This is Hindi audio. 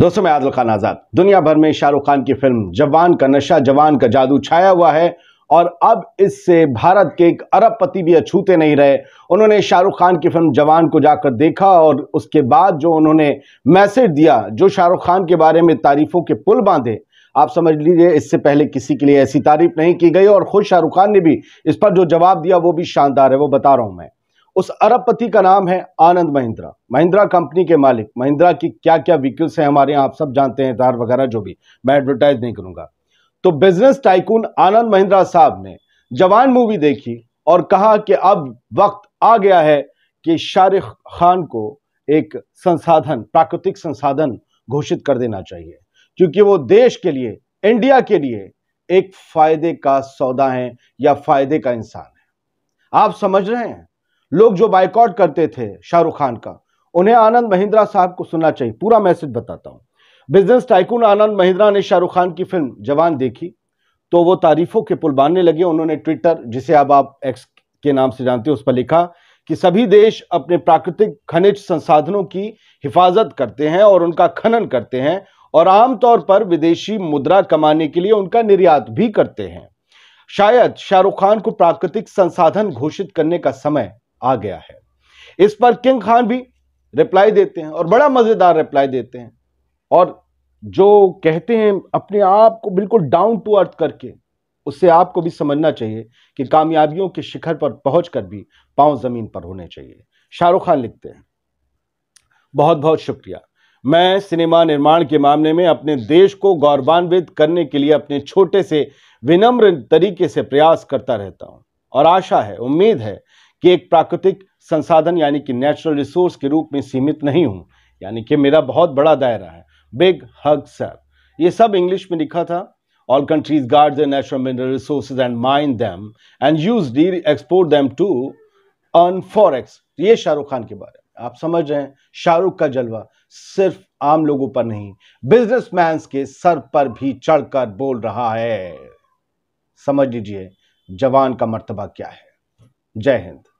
दोस्तों मैं आदल खान आज़ाद दुनिया भर में शाहरुख खान की फिल्म जवान का नशा जवान का जादू छाया हुआ है और अब इससे भारत के एक अरबपति भी अछूते नहीं रहे उन्होंने शाहरुख खान की फिल्म जवान को जाकर देखा और उसके बाद जो उन्होंने मैसेज दिया जो शाहरुख खान के बारे में तारीफों के पुल बांधे आप समझ लीजिए इससे पहले किसी के लिए ऐसी तारीफ नहीं की गई और खुद शाहरुख खान ने भी इस पर जो जवाब दिया वो भी शानदार है वो बता रहा हूँ मैं उस अरबपति का नाम है आनंद महिंद्रा महिंद्रा कंपनी के मालिक महिंद्रा की क्या क्या व्हीकल्स हैं हमारे यहाँ आप सब जानते हैं तार वगैरह जो भी मैं एडवर्टाइज नहीं करूंगा तो बिजनेस टाइकून आनंद महिंद्रा साहब ने जवान मूवी देखी और कहा कि अब वक्त आ गया है कि शाहरुख खान को एक संसाधन प्राकृतिक संसाधन घोषित कर देना चाहिए क्योंकि वो देश के लिए इंडिया के लिए एक फायदे का सौदा है या फायदे का इंसान है आप समझ रहे हैं लोग जो बाइकआउट करते थे शाहरुख खान का उन्हें आनंद महिंद्रा साहब को सुनना चाहिए पूरा मैसेज बताता हूं बिजनेस टाइकून आनंद महिंद्रा ने शाहरुख खान की फिल्म जवान देखी तो वो तारीफों के पुल बांधने लगे उन्होंने ट्विटर जिसे अब आप एक्स के नाम से जानते हैं उस पर लिखा कि सभी देश अपने प्राकृतिक खनिज संसाधनों की हिफाजत करते हैं और उनका खनन करते हैं और आमतौर पर विदेशी मुद्रा कमाने के लिए उनका निर्यात भी करते हैं शायद शाहरुख खान को प्राकृतिक संसाधन घोषित करने का समय आ गया है इस पर किंग खान भी रिप्लाई देते हैं और बड़ा मज़ेदार रिप्लाई देते हैं और जो कहते हैं अपने आप को बिल्कुल डाउन टू अर्थ करके उससे आपको भी समझना चाहिए कि कामयाबियों के शिखर पर पहुँच कर भी पांव ज़मीन पर होने चाहिए शाहरुख खान लिखते हैं बहुत बहुत शुक्रिया मैं सिनेमा निर्माण के मामले में अपने देश को गौरवान्वित करने के लिए अपने छोटे से विनम्र तरीके से प्रयास करता रहता हूं और आशा है उम्मीद है कि एक प्राकृतिक संसाधन यानी कि नेचुरल रिसोर्स के रूप में सीमित नहीं हूँ यानी कि मेरा बहुत बड़ा दायरा है बिग हग सर ये सब इंग्लिश में लिखा था all countries guard their natural mineral resources and mine them and use deal export them to earn ये शाहरुख खान के बारे में आप समझ रहे हैं शाहरुख का जलवा सिर्फ आम लोगों पर नहीं बिजनेसमैन के सर पर भी चढ़कर बोल रहा है समझ लीजिए जवान का मर्तबा क्या है जय हिंद